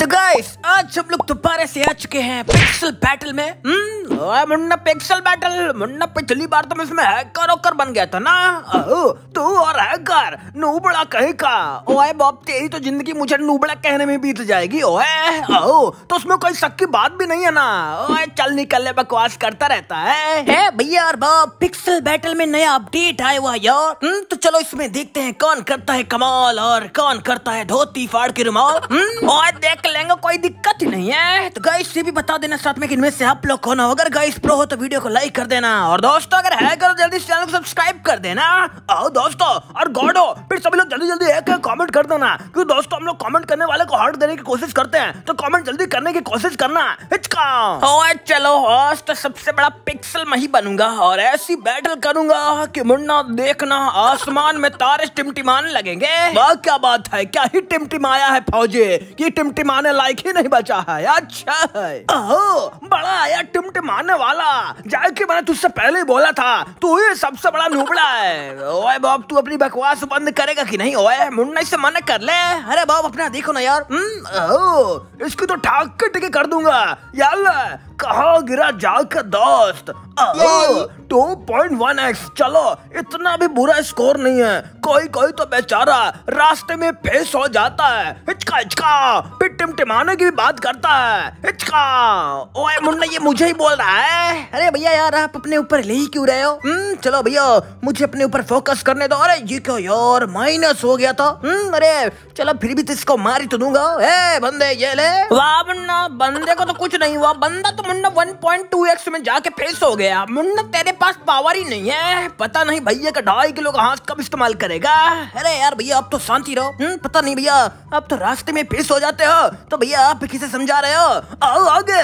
तो गाइस आज हम लोग दोबारा से आ चुके हैं पिक्सल बैटल में हम्म मुन्ना पिक्सल बैटल मुन्ना पिछली बार तुम तो इसमें हैकर ओकर बन गया था ना तू और हैकर नूबड़ा कहीं का ओए बाप तेरी तो जिंदगी मुझे नूबड़ा कहने में बीत जाएगी ओए ओ तो उसमें कोई शक की बात भी नहीं है ना ओए चल निकल ले बकवास करता रहता है भैया और बाप पिक्सल बैटल में नया अपडेट आया हुआ यार हम्म, तो चलो इसमें देखते हैं कौन करता है कमाल और कौन करता है धोती फाड़ के रुमाल हम्म, देख लेंगे कोई दिक्कत ही नहीं है तो गाइस ये भी बता देना साथ में कि इनमें से आप लोग कौन हो अगर गाइस प्रो हो तो वीडियो को लाइक कर देना और दोस्तों अगर है करो तो जल्दी चैनल को सब्सक्राइब कर देना आओ दोस्तों और गॉड हो फिर सभी लोग जल्दी जल्दी एक कमेंट कर देना क्योंकि दोस्तों हम लोग कमेंट करने वाले को हार्ट देने की कोशिश करते हैं तो कमेंट जल्दी करने की कोशिश करना हिचका चलो होस्ट तो सबसे बड़ा पिक्सल मैं ही बनूंगा और ऐसी बैटल करूंगा कि मुन्ना देखना आसमान में तारे टिमटिमान लगेंगे वाह क्या बात है क्या ही टिमटिमाया है फौजी की टिमटिमा खाने लायक ही नहीं बचा है अच्छा है ओ, बड़ा आया टिमटिमाने वाला जाके मैंने तुझसे पहले बोला था तू ही सबसे बड़ा नूबड़ा है ओए बाप तू अपनी बकवास बंद करेगा कि नहीं ओए मुन्ना इससे मना कर ले अरे बाप अपना देखो ना यार अहो हम्म, इसकी तो ठाक के टिके कर दूंगा यार कहा गिरा जाल का दोस्त टू पॉइंट वन एक्स चलो इतना भी बुरा स्कोर नहीं है कोई कोई तो बेचारा रास्ते में फेस हो जाता है हिचका हिचका फिर टिमटिमाने की भी बात करता है हिचका ओए मुन्ना ये मुझे ही बोल रहा है अरे भैया यार आप अपने ऊपर ले ही क्यों रहे हो हम्म चलो भैया मुझे अपने ऊपर फोकस करने दो अरे ये क्यों यार माइनस हो गया था हम्म अरे चलो फिर भी तो इसको मार ही तो दूंगा ए बंदे ये ले वाह मुन्ना बंदे को तो कुछ नहीं हुआ बंदा तो मुन्ना 1.2x में जाके फेस हो गया मुन्ना तेरे पास पावर ही नहीं है पता नहीं भैया का ढाई किलो का हाथ कब इस्तेमाल करेगा अरे यार भैया आप तो शांति रहो हम्म, पता नहीं भैया आप तो रास्ते में फेस हो जाते हो तो भैया आप किसे समझा रहे हो आओ आगे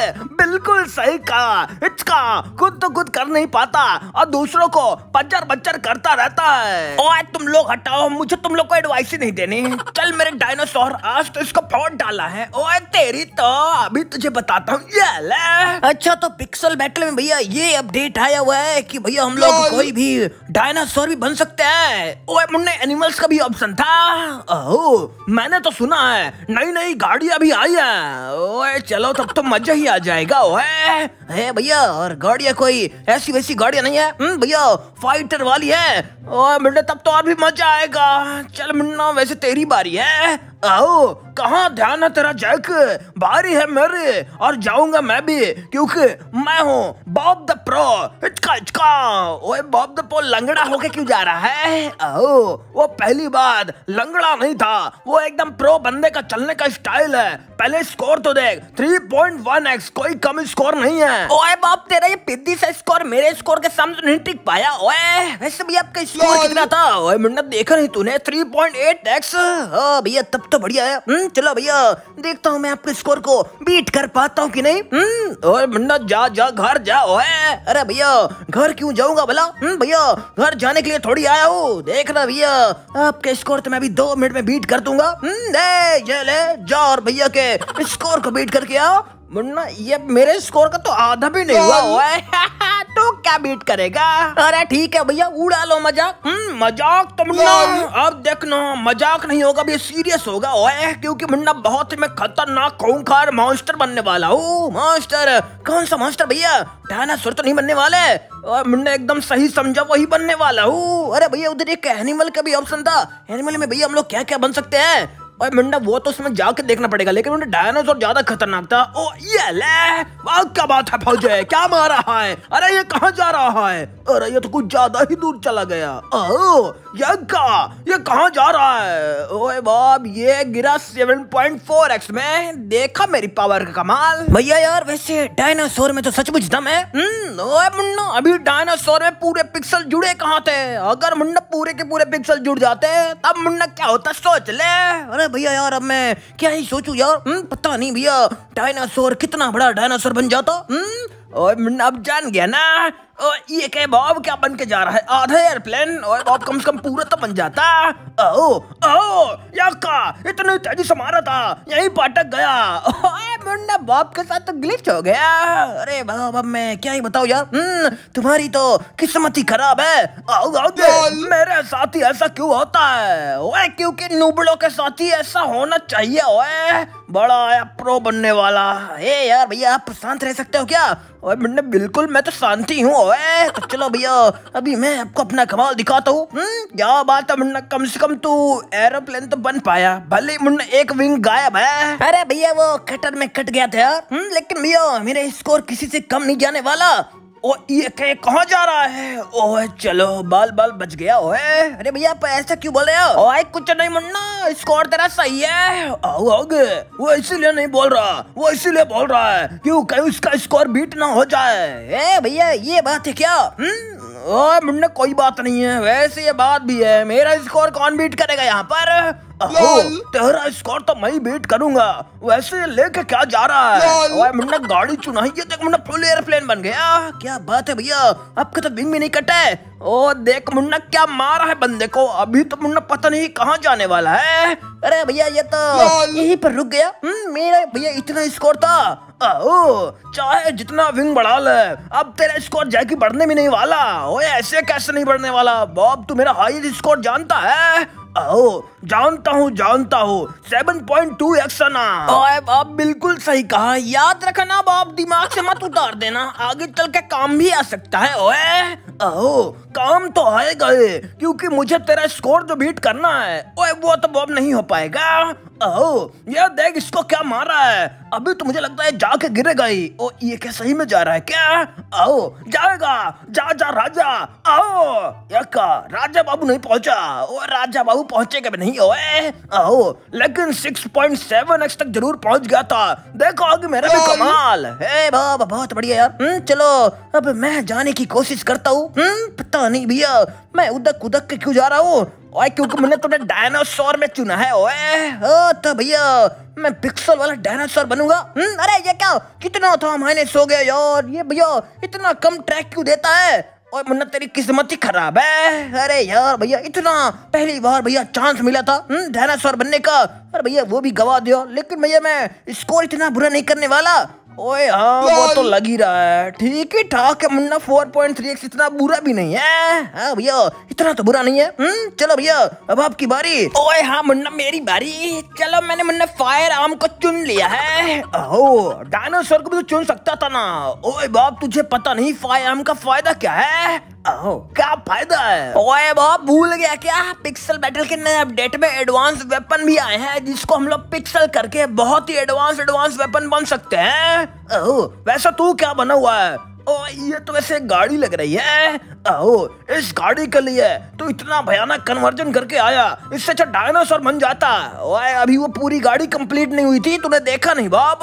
बिल्कुल सही कहा हिचका खुद तो खुद कर नहीं पाता और दूसरों को पंचर बच्चर करता रहता है ओए तुम लोग हटाओ मुझे तुम लोग को एडवाइस ही नहीं देनी चल मेरे डायनासोर आज तो इसको फोट डाला है ओए तेरी तो अभी तुझे बताता हूँ अच्छा तो पिक्सल बैटल में भैया ये अपडेट आया हुआ है कि भैया हम लोग कोई भी डायनासोर भी बन सकते हैं ओए मुन्ने एनिमल्स का भी ऑप्शन था ओ, मैंने तो सुना है नई नई गाड़ियां भी आई है ओए चलो तब तो मजा ही आ जाएगा दिखाओ है, है भैया और गाड़िया कोई ऐसी वैसी गाड़िया नहीं है हम्म, भैया फाइटर वाली है ओ, तब तो और भी मजा आएगा चल मुन्ना वैसे तेरी बारी है आओ कहा ध्यान है तेरा जैक बारी है मेरे और जाऊंगा मैं भी क्योंकि मैं हूँ बॉब द प्रो हिचका हिचका ओए बॉब द प्रो लंगड़ा होके क्यों जा रहा है आओ वो पहली बार लंगड़ा नहीं था वो एकदम प्रो बंदे का चलने का स्टाइल है पहले स्कोर तो देख थ्री पॉइंट वन एक्स कोई कम स्कोर नहीं है ओए बाप तेरा ये पिद्दी सा स्कोर मेरे स्कोर के सामने तो नहीं टिक पाया ओए वैसे भी आपका स्कोर कितना था ओए मुन्ना देखा नहीं तूने थ्री पॉइंट एट एक्स भैया तब तो तो बढ़िया है हम्म, चलो भैया देखता हूँ मैं आपके स्कोर को बीट कर पाता हूँ कि नहीं हम्म, ओए मुन्ना जा जा घर जा ओए अरे भैया घर क्यों जाऊंगा भला हम्म, भैया घर जाने के लिए थोड़ी आया हूँ देखना भैया आपके स्कोर तो मैं अभी दो मिनट में बीट कर दूंगा ये ले जा और भैया के स्कोर को बीट करके आओ मुन्ना ये मेरे स्कोर का तो आधा भी नहीं हुआ क्या बीट करेगा अरे ठीक है भैया उड़ा लो मजाक हम्म, मजाक तो मुन्ना मतलब अब देखना मजाक नहीं होगा भैया सीरियस होगा ओए क्योंकि मुन्ना बहुत ही मैं खतरनाक खूंखार मॉन्स्टर बनने वाला हूँ मॉन्स्टर कौन सा मॉन्स्टर भैया डायनासोर तो नहीं बनने वाला और मुन्ना एकदम सही समझा वही बनने वाला हूँ अरे भैया उधर एक एनिमल का भी ऑप्शन था एनिमल में भैया हम लोग क्या क्या बन सकते हैं और मुंडा वो तो उसमें जाके देखना पड़ेगा लेकिन मुंडा डायनासोर ज्यादा खतरनाक था ओ ये ले क्या बात है है क्या मार रहा है अरे ये कहाँ जा रहा है अरे ये तो कुछ ज्यादा ही दूर चला गया ओ ये का ये कहाँ जा रहा है ओए बाप ये गिरा एक्स में देखा मेरी पावर का कमाल भैया यार वैसे डायनासोर में तो सचमुच दम है मुन्ना हम्म, अभी डायनासोर में पूरे पिक्सल जुड़े कहाँ थे अगर मुन्ना पूरे के पूरे पिक्सल जुड़ जाते तब मुन्ना क्या होता सोच ले अरे है भैया यार अब मैं क्या ही सोचू यार हुँ? हम्म, पता नहीं भैया डायनासोर कितना बड़ा डायनासोर बन जाता हम्म, और अब जान गया ना और ये क्या बॉब क्या बन के जा रहा है आधा एयरप्लेन और बॉब कम से कम पूरा तो बन जाता ओ ओ यक्का इतने तेजी से मारा था यही पाटक गया ओ, मुंडा बाप के साथ तो ग्लिच हो गया अरे बाप अब मैं क्या ही बताऊ यार हम्म, तुम्हारी तो किस्मत ही खराब है आओ आओ मेरे साथ ही ऐसा क्यों होता है क्योंकि नूबड़ों के साथ ही ऐसा होना चाहिए ओए बड़ा आया प्रो बनने वाला हे यार भैया आप शांत रह सकते हो क्या ओए मैंने बिल्कुल मैं तो शांति हूँ तो चलो भैया अभी मैं आपको अपना कमाल दिखाता हूँ हम्म, क्या बात है मुन्ना कम से कम तू एरोप्लेन तो बन पाया भले मुन्ना एक विंग गायब है अरे भैया वो कटर में कट गया था यार हम्म, लेकिन भैया मेरे स्कोर किसी से कम नहीं जाने वाला ओ ये कहा जा रहा है ओए चलो बाल बाल बच गया ओए अरे भैया आप ऐसा क्यों बोल रहे हो ओए कुछ नहीं मुन्ना स्कोर तेरा सही है आओ आओगे वो इसीलिए नहीं बोल रहा वो इसीलिए बोल रहा है क्यों कहीं उसका स्कोर बीट ना हो जाए ए भैया ये बात है क्या हुँ? हम्म? ओ मुन्ना कोई बात नहीं है वैसे ये बात भी है मेरा स्कोर कौन बीट करेगा यहाँ पर तेरा स्कोर तो मैं बीट करूंगा वैसे लेके क्या जा रहा है मुन्ना गाड़ी चुना ये देख मुन्ना फुल एयरप्लेन बन गया क्या बात है भैया आपके तो विंग भी नहीं कटे ओ देख मुन्ना क्या मार है बंदे को अभी तो मुन्ना पता नहीं कहाँ जाने वाला है अरे भैया ये तो यहीं पर रुक गया हम्म, मेरा भैया इतना स्कोर था ओ चाहे जितना विंग बढ़ा ले अब तेरा स्कोर जाके बढ़ने भी नहीं वाला ओए ऐसे कैसे नहीं बढ़ने वाला बॉब तू मेरा हाई स्कोर जानता है ओ, जानता हूँ जानता हूँ सेवन पॉइंट टू एक्शन आप बिल्कुल सही कहा याद रखना बाप दिमाग से मत उतार देना आगे चल के काम भी आ सकता है ओए ओ, काम तो आएगा क्योंकि मुझे तेरा स्कोर जो बीट करना है ओए वो तो बॉब नहीं हो पाएगा ओ यार देख इसको क्या मार रहा है अभी तो मुझे लगता है जाके गिरेगा ही ओ ये क्या सही में जा रहा है क्या आओ जाएगा जा जा राजा आओ यक्का राजा बाबू नहीं पहुंचा ओ राजा बाबू पहुंचे कभी नहीं ओए आओ लेकिन 6.7x तक जरूर पहुंच गया था देखो आगे मेरा भी कमाल हे बाबा बहुत बढ़िया यार हम्म, चलो अब मैं जाने की कोशिश करता हूँ हम्म, पता नहीं भैया मैं उदक उदक के क्यों जा रहा हूँ ओए क्योंकि मैंने तुम्हें डायनासोर में चुना है ओए ओ तो भैया मैं पिक्सल वाला डायनासोर बनूंगा हम्म, अरे ये क्या कितना था मैंने सो गया यार ये भैया इतना कम ट्रैक क्यों देता है ओए मुन्ना तेरी किस्मत ही खराब है अरे यार भैया इतना पहली बार भैया चांस मिला था डायनासोर हम्म, बनने का और भैया वो भी गवा दिया लेकिन भैया मैं स्कोर इतना बुरा नहीं करने वाला ओए हाँ वो तो लग ही रहा है ठीक ही ठाक है मुन्ना एक्स इतना बुरा भी नहीं है हाँ भैया इतना तो बुरा नहीं है हम्म चलो भैया अब आपकी बारी ओए हाँ मुन्ना मेरी बारी चलो मैंने मुन्ना फायर आर्म को चुन लिया है ओ डायनासोर को भी तो चुन सकता था ना ओए बाप तुझे पता नहीं फायर आर्म का फायदा क्या है क्या फायदा है ओए बाप भूल गया क्या पिक्सल बैटल के नए अपडेट में एडवांस वेपन भी आए हैं जिसको हम लोग पिक्सल करके बहुत ही एडवांस एडवांस वेपन बन सकते हैं ओ, वैसा तू क्या बना हुआ है ओ ये तो वैसे गाड़ी लग रही है आओ इस गाड़ी के लिए तो इतना भयानक कन्वर्जन करके आया इससे अच्छा डायनासोर बन जाता ओए अभी वो पूरी गाड़ी कंप्लीट नहीं हुई थी तूने देखा नहीं बाब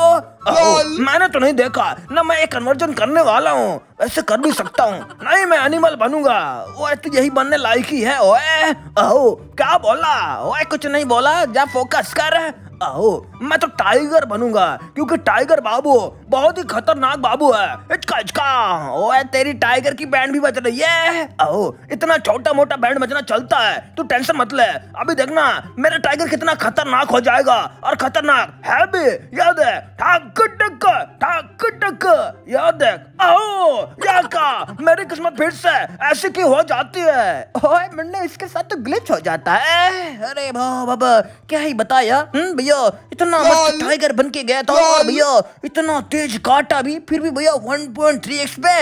मैंने तो नहीं देखा ना मैं ये कन्वर्जन करने वाला हूँ ऐसे कर भी सकता हूँ नहीं मैं एनिमल बनूंगा वो तो यही बनने लायक ही है ओए आओ क्या बोला ओए कुछ नहीं बोला जा फोकस कर आओ मैं तो टाइगर बनूंगा क्योंकि टाइगर बाबू बहुत ही खतरनाक बाबू है इचका इचका ओए तेरी टाइगर की बैंड भी बज रही है ओ इतना छोटा मोटा बैंड बजना चलता है तू टेंशन मत ले अभी देखना मेरा टाइगर कितना खतरनाक हो जाएगा और खतरनाक है भी याद है ठाक टक ठाक टक याद है ओ का मेरी किस्मत फिर से ऐसी की हो जाती है ओए मुन्ने इसके साथ तो ग्लिच हो जाता है अरे बाबा क्या ही बताया हम्म, भैया इतना इतना मस्त टाइगर बन के गया था भैया इतना तेज काटा भी फिर भी भैया 1.3x पे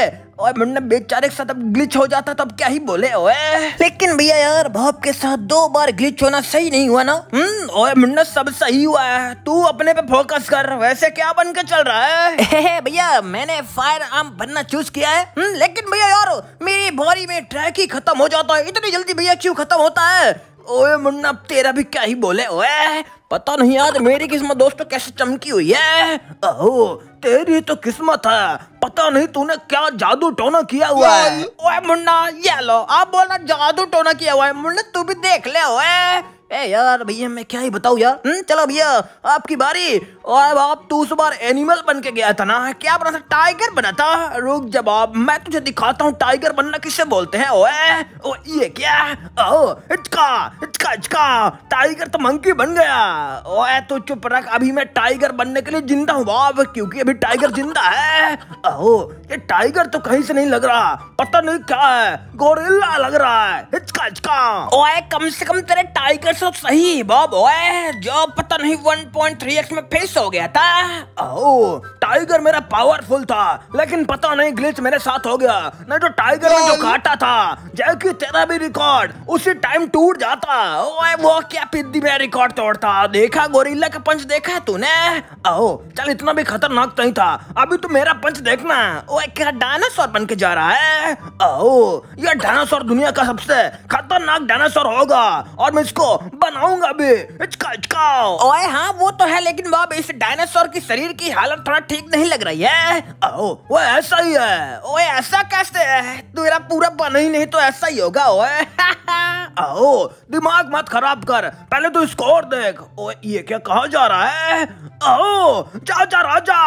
और मुन्ना बेचारे के साथ अब ग्लिच हो जाता तो अब क्या ही बोले ओए लेकिन भैया यार भाप के साथ दो बार ग्लिच होना सही नहीं हुआ ना हम्म और मुन्ना सब सही हुआ है तू अपने पे फोकस कर वैसे क्या बन के चल रहा है भैया मैंने फायर आर्म बनना चूज किया है हुँ? हम्म, लेकिन भैया यार मेरी बॉडी में ट्रैक ही खत्म हो जाता है इतनी जल्दी भैया क्यों खत्म होता है ओए मुन्ना तेरा भी क्या ही बोले ओए पता नहीं आज मेरी किस्मत दोस्तों कैसे चमकी हुई है ओ, तेरी तो किस्मत है पता नहीं तूने क्या जादू टोना किया हुआ है ओए मुन्ना ये लो आप बोलना जादू टोना किया हुआ है मुन्ना तू भी देख ले ओए ए यार भैया मैं क्या ही बताऊँ यार हम्म, चलो भैया आपकी बारी और बाप तू तो बार एनिमल बन के गया था ना क्या बना था टाइगर बना था रुक जवाब मैं तुझे दिखाता हूँ टाइगर बनना किससे बोलते हैं ओए ओ ये क्या ओ इचका इचका इचका टाइगर तो मंकी बन गया ओए तो चुप रख अभी मैं टाइगर बनने के लिए जिंदा हूँ बाप क्योंकि अभी टाइगर जिंदा है ओ ये टाइगर तो कहीं से नहीं लग रहा पता नहीं क्या है गोरिल्ला लग रहा है हिचका हिचका ओए कम से कम तेरे टाइगर सब तो सही बाब ओए जो पता नहीं एक्स में फिर सो गया था ओह टाइगर मेरा पावरफुल था लेकिन पता नहीं ग्लिच मेरे साथ हो गया नहीं तो टाइगर में जो काटा था जैकी तेरा भी रिकॉर्ड उसी टाइम टूट जाता ओए वो क्या पिद्दी मेरा रिकॉर्ड तोड़ता देखा गोरिल्ला का पंच देखा है तूने आओ चल इतना भी खतरनाक नहीं था अभी तो मेरा पंच देखना ओए क्या डायनासोर बन के जा रहा है आओ ये डायनासोर दुनिया का सबसे खतरनाक डायनासोर होगा और मैं इसको बनाऊंगा भी इचका इचका ओए हाँ वो तो है लेकिन बाप इस डायनासोर की शरीर की हालत थोड़ा ठीक ठीक नहीं लग रही है ओ वो ऐसा ही है ओ ऐसा कैसे है तेरा पूरा बन ही नहीं तो ऐसा ही होगा ओ, ओ दिमाग मत खराब कर पहले तो स्कोर देख ओ ये क्या कहा जा रहा है ओ जा जा राजा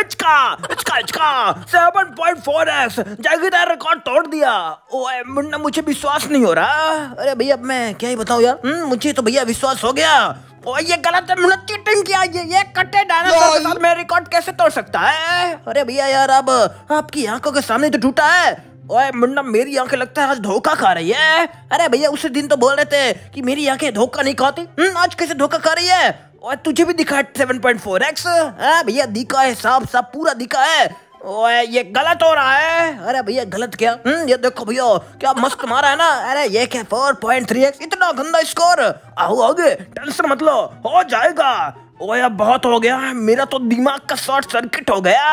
इचका इचका इचका सेवन पॉइंट फोर एक्स जागीरदार रिकॉर्ड तोड़ दिया ओ, मुन्ना मुझे विश्वास नहीं हो रहा अरे भैया मैं क्या ही बताऊं यार हम्म, मुझे तो भैया विश्वास हो गया ओ ये गलत है मैंने चीटिंग किया ये ये कटे डायनासोर के साथ मैं रिकॉर्ड कैसे तोड़ सकता है अरे भैया यार अब आपकी आंखों के सामने तो टूटा है ओए मुन्ना मेरी आंखें लगता है आज धोखा खा रही है अरे भैया उस दिन तो बोल रहे थे कि मेरी आंखें धोखा नहीं खाती हम्म आज कैसे धोखा खा रही है और तुझे भी दिखा सेवन पॉइंट फोर एक्स भैया दिखा है साफ साफ पूरा दिखा है ओए ये गलत हो रहा है अरे भैया गलत क्या हम्म ये देखो भैया क्या मस्त मारा है ना अरे ये क्या फोर पॉइंट थ्री एक्स इतना गंदा स्कोर आओ आओगे टेंशन मतलब हो जाएगा ओया बहुत हो गया मेरा तो दिमाग का शॉर्ट सर्किट हो गया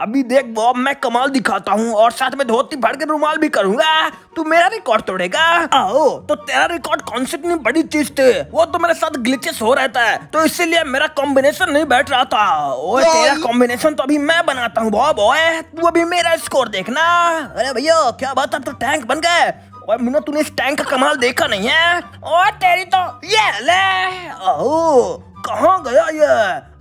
अभी देख बॉब मैं कमाल दिखाता हूँ और साथ में धोती भर के रुमाल भी करूंगा तू मेरा रिकॉर्ड तोड़ेगा आओ तो तेरा रिकॉर्ड कौन से इतनी बड़ी चीज थे वो तो मेरे साथ ग्लिचेस हो रहता है तो इसीलिए मेरा कॉम्बिनेशन नहीं बैठ रहा था ओए तेरा कॉम्बिनेशन तो अभी मैं बनाता हूँ बॉब ओए तू अभी मेरा स्कोर देखना अरे भैया क्या बात है तो टैंक बन गए और मीना तूने इस टैंक का कमाल देखा नहीं है और तेरी तो ये ले ओह कहा गया ये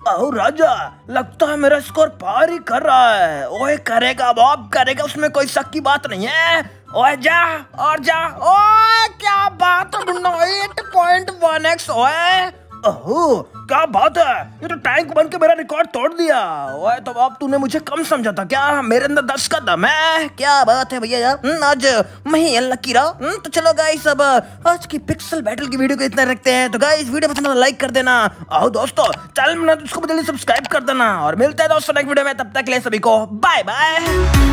अहो राजा लगता है मेरा स्कोर पार ही कर रहा है ओए करेगा बाप करेगा उसमें कोई शक की बात नहीं है ओए जा और जा ओए क्या बात नाइट पॉइंट वन एक्स ओए अहो क्या बात है ये तो टैंक बन के मेरा रिकॉर्ड तोड़ दिया ओए तो अब तूने मुझे कम समझा था क्या मेरे अंदर दस का दम है क्या बात है भैया हम्म, आज मैं लकी रहा तो चलो गाइस सब आज की पिक्सल बैटल की वीडियो को इतना रखते हैं तो गाइस वीडियो पसंद लाइक कर देना आओ दोस्तों चैनल में तो उसको जल्दी सब्सक्राइब कर देना और मिलते हैं दोस्तों नेक्स्ट वीडियो में तब तक ले सभी को बाय बाय